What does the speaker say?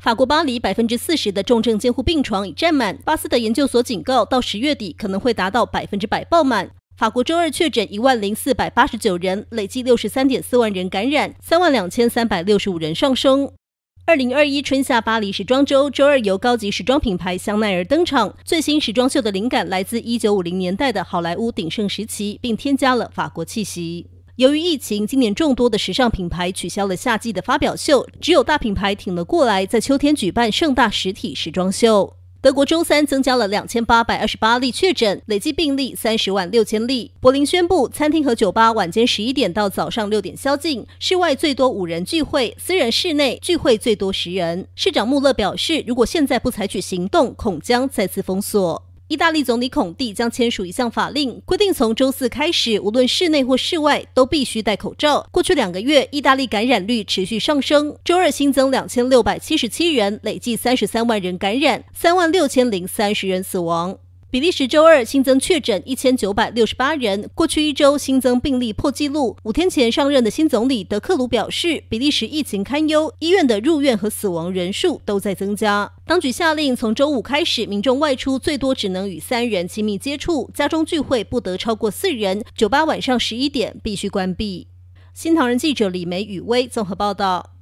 法国巴黎百分之四十的重症监护病床已占满。巴斯的研究所警告，到十月底可能会达到百分之百爆满。法国周二确诊一万零四百八十九人，累计六十三点四万人感染，三万两千三百六十五人上升。二零二一春夏巴黎时装周周二由高级时装品牌香奈儿登场，最新时装秀的灵感来自一九五零年代的好莱坞鼎盛时期，并添加了法国气息。由于疫情，今年众多的时尚品牌取消了夏季的发表秀，只有大品牌挺了过来，在秋天举办盛大实体时装秀。德国周三增加了两千八百二十八例确诊，累计病例三十万六千例。柏林宣布，餐厅和酒吧晚间十一点到早上六点宵禁，室外最多五人聚会，私人室内聚会最多十人。市长穆勒表示，如果现在不采取行动，恐将再次封锁。意大利总理孔蒂将签署一项法令，规定从周四开始，无论室内或室外，都必须戴口罩。过去两个月，意大利感染率持续上升，周二新增两千六百七十七人，累计三十三万人感染，三万六千零三十人死亡。比利时周二新增确诊一千九百六十八人，过去一周新增病例破纪录。五天前上任的新总理德克鲁表示，比利时疫情堪忧，医院的入院和死亡人数都在增加。当局下令从周五开始，民众外出最多只能与三人亲密接触，家中聚会不得超过四人，酒吧晚上十一点必须关闭。新唐人记者李梅雨薇综合报道。